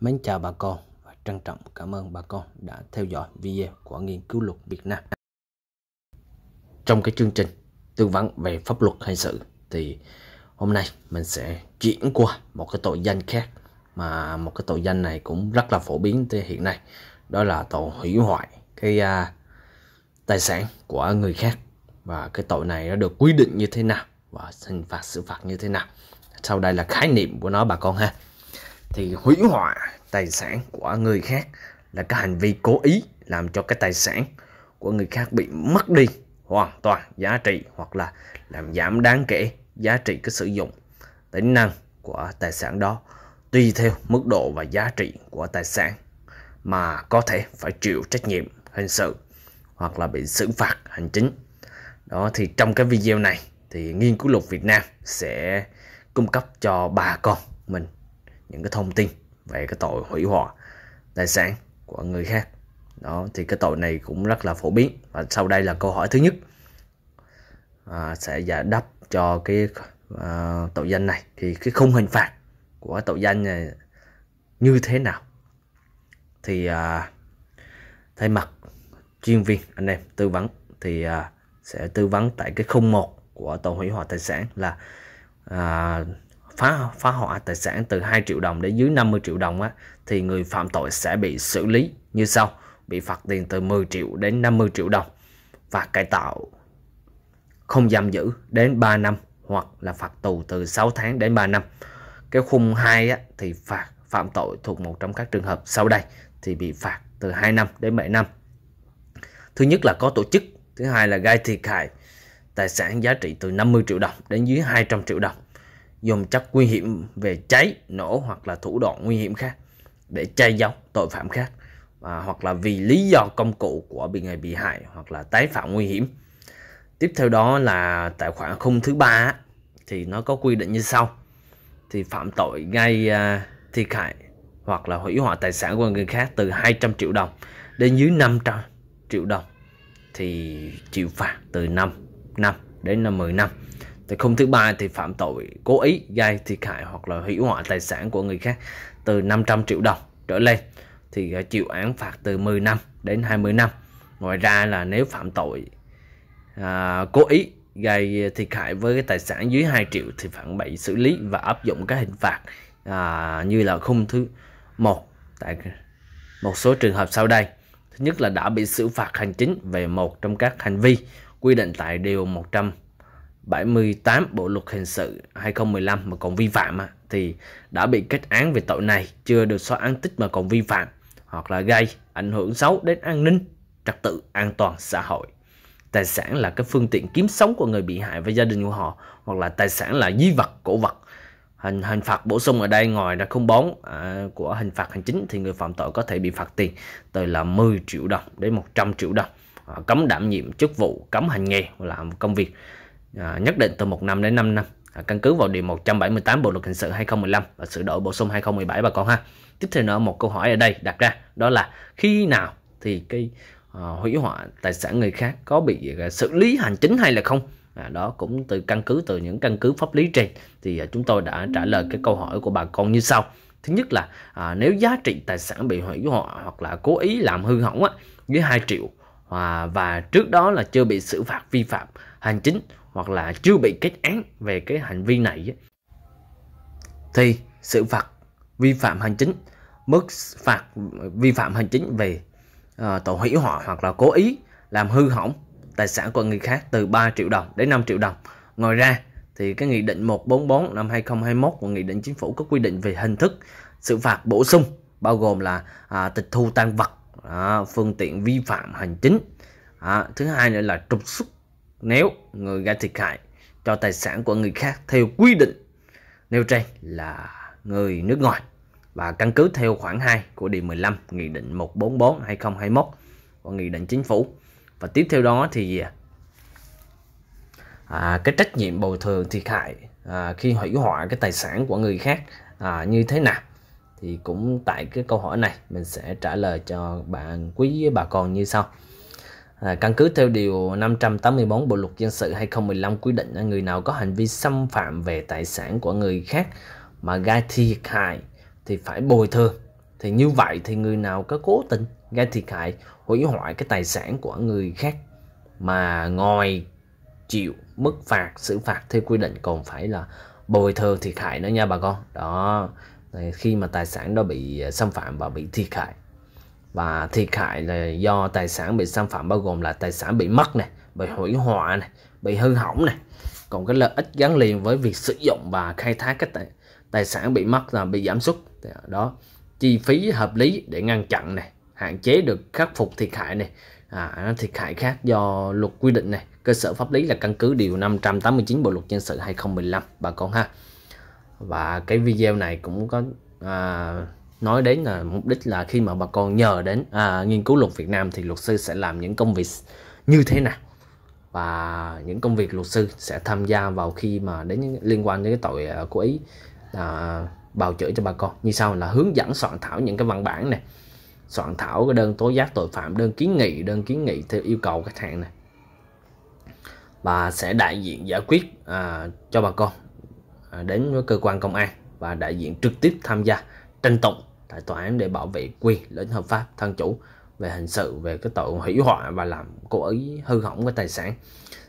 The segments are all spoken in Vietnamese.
Mến chào bà con và trân trọng cảm ơn bà con đã theo dõi video của Nghiên cứu luật Việt Nam. Trong cái chương trình tư vấn về pháp luật hình sự thì hôm nay mình sẽ chuyển qua một cái tội danh khác mà một cái tội danh này cũng rất là phổ biến tới hiện nay đó là tội hủy hoại cái uh, tài sản của người khác và cái tội này nó được quy định như thế nào và hình phạt xử phạt như thế nào sau đây là khái niệm của nó bà con ha thì hủy hoại tài sản của người khác là cái hành vi cố ý làm cho cái tài sản của người khác bị mất đi hoàn toàn giá trị hoặc là làm giảm đáng kể giá trị cái sử dụng tính năng của tài sản đó tùy theo mức độ và giá trị của tài sản mà có thể phải chịu trách nhiệm hình sự hoặc là bị xử phạt hành chính. Đó thì trong cái video này thì nghiên cứu luật Việt Nam sẽ cung cấp cho bà con mình những cái thông tin về cái tội hủy hoại tài sản của người khác đó thì cái tội này cũng rất là phổ biến và sau đây là câu hỏi thứ nhất à, sẽ giải đáp cho cái à, tội danh này thì cái khung hình phạt của tội danh này như thế nào thì à, thay mặt chuyên viên anh em tư vấn thì à, sẽ tư vấn tại cái khung một của tội hủy hoại tài sản là à, phá phá hoại tài sản từ 2 triệu đồng đến dưới 50 triệu đồng á, thì người phạm tội sẽ bị xử lý như sau bị phạt tiền từ 10 triệu đến 50 triệu đồng và cải tạo không giam giữ đến 3 năm hoặc là phạt tù từ 6 tháng đến 3 năm. Cái khung 2 á, thì phạt phạm tội thuộc một trong các trường hợp sau đây thì bị phạt từ 2 năm đến 7 năm. Thứ nhất là có tổ chức, thứ hai là gây thiệt hại tài sản giá trị từ 50 triệu đồng đến dưới 200 triệu đồng dùng chất nguy hiểm về cháy, nổ hoặc là thủ đoạn nguy hiểm khác để che giấu tội phạm khác à, hoặc là vì lý do công cụ của bị người bị hại hoặc là tái phạm nguy hiểm. Tiếp theo đó là tài khoản khung thứ ba thì nó có quy định như sau. Thì phạm tội gây uh, thiệt hại hoặc là hủy hoại tài sản của người khác từ 200 triệu đồng đến dưới 500 triệu đồng thì chịu phạt từ 5 năm đến 10 năm thì khung thứ ba thì phạm tội cố ý gây thiệt hại hoặc là hủy hoại tài sản của người khác từ 500 triệu đồng trở lên thì ờ, chịu án phạt từ 10 năm đến 20 năm. Ngoài ra là nếu phạm tội à, cố ý gây thiệt hại với cái tài sản dưới 2 triệu thì phạt bị xử lý và áp dụng các hình phạt à, như là khung thứ một tại một số trường hợp sau đây. Thứ nhất là đã bị xử phạt hành chính về một trong các hành vi quy định tại điều 100 78 Bộ luật hình sự 2015 mà còn vi phạm thì đã bị kết án về tội này, chưa được xóa án tích mà còn vi phạm hoặc là gây ảnh hưởng xấu đến an ninh, trật tự, an toàn xã hội. Tài sản là cái phương tiện kiếm sống của người bị hại và gia đình của họ hoặc là tài sản là di vật, cổ vật. Hình hình phạt bổ sung ở đây ngoài ra không bón à, của hình phạt hành chính thì người phạm tội có thể bị phạt tiền từ là 10 triệu đồng đến 100 triệu đồng, à, cấm đảm nhiệm chức vụ, cấm hành nghề làm công việc À, nhất định từ 1 năm đến 5 năm à, căn cứ vào điều 178 Bộ luật hình sự 2015 và sửa đổi bổ sung 2017 bà con ha. Tiếp theo nữa một câu hỏi ở đây đặt ra đó là khi nào thì cái à, hủy hoại tài sản người khác có bị à, xử lý hành chính hay là không? À, đó cũng từ căn cứ từ những căn cứ pháp lý trên thì à, chúng tôi đã trả lời cái câu hỏi của bà con như sau. Thứ nhất là à, nếu giá trị tài sản bị hủy hoại hoặc là cố ý làm hư hỏng á, dưới 2 triệu à, và trước đó là chưa bị xử phạt vi phạm hành chính hoặc là chưa bị kết án về cái hành vi này thì xử phạt vi phạm hành chính mức phạt vi phạm hành chính về uh, tội hủy hoại hoặc là cố ý làm hư hỏng tài sản của người khác từ 3 triệu đồng đến 5 triệu đồng. Ngoài ra thì cái nghị định 144 năm 2021 của nghị định chính phủ có quy định về hình thức xử phạt bổ sung bao gồm là à, tịch thu tăng vật, à, phương tiện vi phạm hành chính. À, thứ hai nữa là trục xuất nếu người gây thiệt hại cho tài sản của người khác theo quy định nêu trên là người nước ngoài và căn cứ theo khoản 2 của Điều 15 Nghị định 144-2021 của Nghị định Chính phủ. Và tiếp theo đó thì à, cái trách nhiệm bồi thường thiệt hại à, khi hủy hoại cái tài sản của người khác à, như thế nào? Thì cũng tại cái câu hỏi này mình sẽ trả lời cho bạn quý bà con như sau. À, căn cứ theo điều 584 Bộ luật dân sự 2015 quy định người nào có hành vi xâm phạm về tài sản của người khác mà gây thiệt hại thì phải bồi thường. Thì như vậy thì người nào có cố tình gây thiệt hại, hủy hoại cái tài sản của người khác mà ngồi chịu mức phạt xử phạt theo quy định còn phải là bồi thường thiệt hại nữa nha bà con. Đó, khi mà tài sản đó bị à, xâm phạm và bị thiệt hại và thiệt hại là do tài sản bị xâm phạm bao gồm là tài sản bị mất này bị hủy hoại này bị hư hỏng này còn cái lợi ích gắn liền với việc sử dụng và khai thác các tài, tài sản bị mất là bị giảm sút đó chi phí hợp lý để ngăn chặn này hạn chế được khắc phục thiệt hại này à, thiệt hại khác do luật quy định này cơ sở pháp lý là căn cứ điều 589 bộ luật dân sự 2015 bà con ha và cái video này cũng có à, nói đến là mục đích là khi mà bà con nhờ đến à, nghiên cứu luật Việt Nam thì luật sư sẽ làm những công việc như thế nào và những công việc luật sư sẽ tham gia vào khi mà đến liên quan đến cái tội uh, cố ý là bào chữa cho bà con như sau là hướng dẫn soạn thảo những cái văn bản này soạn thảo cái đơn tố giác tội phạm đơn kiến nghị đơn kiến nghị theo yêu cầu khách hàng này và sẽ đại diện giải quyết à, cho bà con à, đến với cơ quan công an và đại diện trực tiếp tham gia tranh tụng tại tòa án để bảo vệ quyền lợi hợp pháp thân chủ về hình sự về cái tội hủy hoại và làm cố ý hư hỏng cái tài sản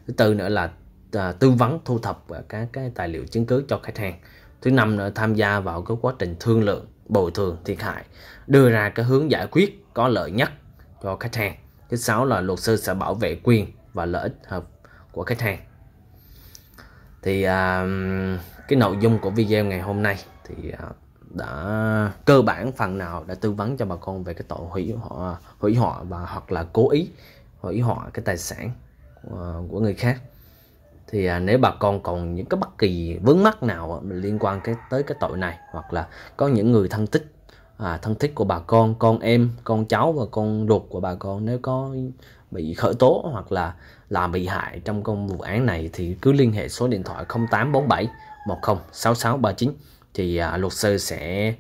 thứ tư nữa là à, tư vấn thu thập và các cái tài liệu chứng cứ cho khách hàng thứ năm nữa tham gia vào cái quá trình thương lượng bồi thường thiệt hại đưa ra cái hướng giải quyết có lợi nhất cho khách hàng thứ sáu là luật sư sẽ bảo vệ quyền và lợi ích hợp của khách hàng thì à, cái nội dung của video ngày hôm nay thì à, đã cơ bản phần nào đã tư vấn cho bà con về cái tội hủy họ hủy họ và hoặc là cố ý hủy họ cái tài sản của người khác thì à, nếu bà con còn những cái bất kỳ vướng mắc nào liên quan cái tới cái tội này hoặc là có những người thân thích à, thân thích của bà con con em con cháu và con ruột của bà con nếu có bị khởi tố hoặc là làm bị hại trong công vụ án này thì cứ liên hệ số điện thoại 0847 106639 thì à, luật sư sẽ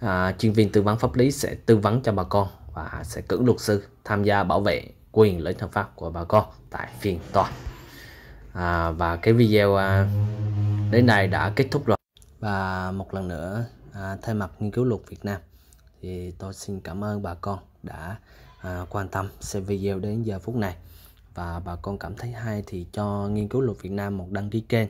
à, chuyên viên tư vấn pháp lý sẽ tư vấn cho bà con và sẽ cử luật sư tham gia bảo vệ quyền lợi hợp pháp của bà con tại phiên tòa à, và cái video à, đến đây đã kết thúc rồi và một lần nữa à, thay mặt nghiên cứu luật Việt Nam thì tôi xin cảm ơn bà con đã à, quan tâm xem video đến giờ phút này và bà con cảm thấy hay thì cho nghiên cứu luật Việt Nam một đăng ký kênh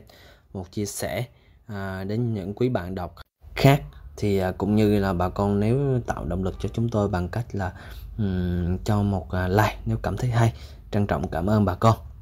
một chia sẻ À, đến những quý bạn đọc khác thì à, cũng như là bà con nếu tạo động lực cho chúng tôi bằng cách là um, cho một à, like nếu cảm thấy hay trân trọng cảm ơn bà con